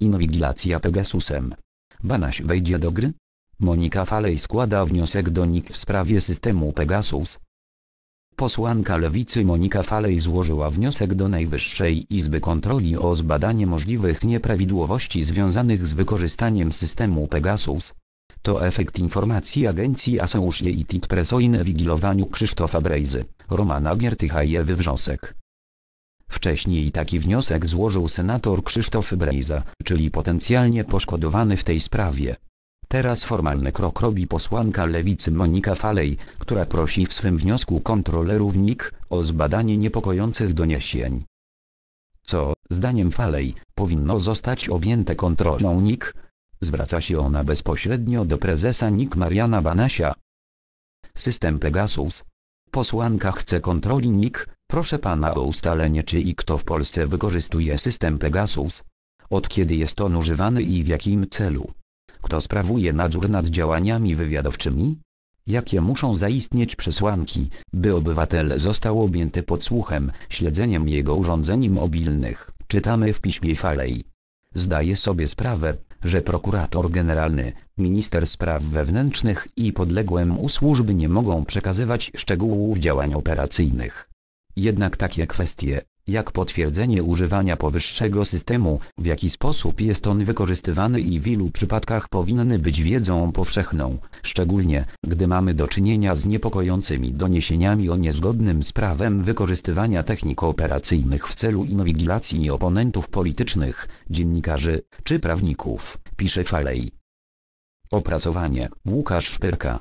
Inwigilacja Pegasusem. Banaś wejdzie do gry? Monika Falej składa wniosek do NIK w sprawie systemu Pegasus. Posłanka lewicy Monika Falej złożyła wniosek do Najwyższej Izby Kontroli o zbadanie możliwych nieprawidłowości związanych z wykorzystaniem systemu Pegasus. To efekt informacji agencji Associated Press o inwigilowaniu Krzysztofa Brejzy, Romana Giertycha i Ewy Wrzosek. Wcześniej taki wniosek złożył senator Krzysztof Brejza, czyli potencjalnie poszkodowany w tej sprawie. Teraz formalny krok robi posłanka lewicy Monika Falej, która prosi w swym wniosku kontrolerów NIK o zbadanie niepokojących doniesień. Co, zdaniem Falej, powinno zostać objęte kontrolą NIK? Zwraca się ona bezpośrednio do prezesa NIK Mariana Banasia. System Pegasus. Posłanka chce kontroli NIK, Proszę pana o ustalenie czy i kto w Polsce wykorzystuje system Pegasus. Od kiedy jest on używany i w jakim celu? Kto sprawuje nadzór nad działaniami wywiadowczymi? Jakie muszą zaistnieć przesłanki, by obywatel został objęty podsłuchem, śledzeniem jego urządzeń mobilnych? Czytamy w piśmie Falej. Zdaję sobie sprawę, że prokurator generalny, minister spraw wewnętrznych i podległe mu służby nie mogą przekazywać szczegółów działań operacyjnych. Jednak takie kwestie, jak potwierdzenie używania powyższego systemu, w jaki sposób jest on wykorzystywany i w ilu przypadkach powinny być wiedzą powszechną, szczególnie, gdy mamy do czynienia z niepokojącymi doniesieniami o niezgodnym z prawem wykorzystywania technik operacyjnych w celu inwigilacji oponentów politycznych, dziennikarzy, czy prawników, pisze Falej. Opracowanie Łukasz Szpyrka